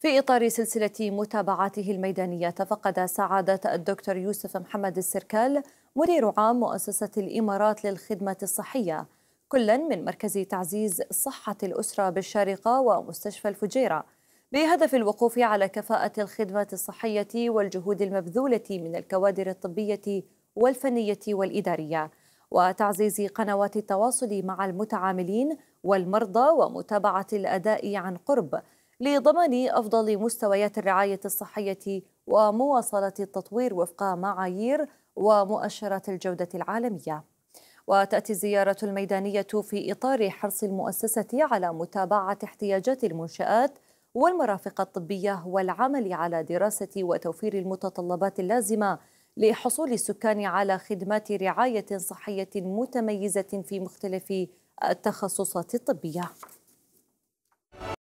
في إطار سلسلة متابعاته الميدانية تفقد سعادة الدكتور يوسف محمد السركال مدير عام مؤسسة الإمارات للخدمة الصحية كلا من مركز تعزيز صحة الأسرة بالشارقة ومستشفى الفجيرة بهدف الوقوف على كفاءة الخدمة الصحية والجهود المبذولة من الكوادر الطبية والفنية والإدارية وتعزيز قنوات التواصل مع المتعاملين والمرضى ومتابعة الأداء عن قرب لضمان أفضل مستويات الرعاية الصحية ومواصلة التطوير وفق معايير ومؤشرات الجودة العالمية وتأتي الزيارة الميدانية في إطار حرص المؤسسة على متابعة احتياجات المنشآت والمرافق الطبية والعمل على دراسة وتوفير المتطلبات اللازمة لحصول السكان على خدمات رعاية صحية متميزة في مختلف التخصصات الطبية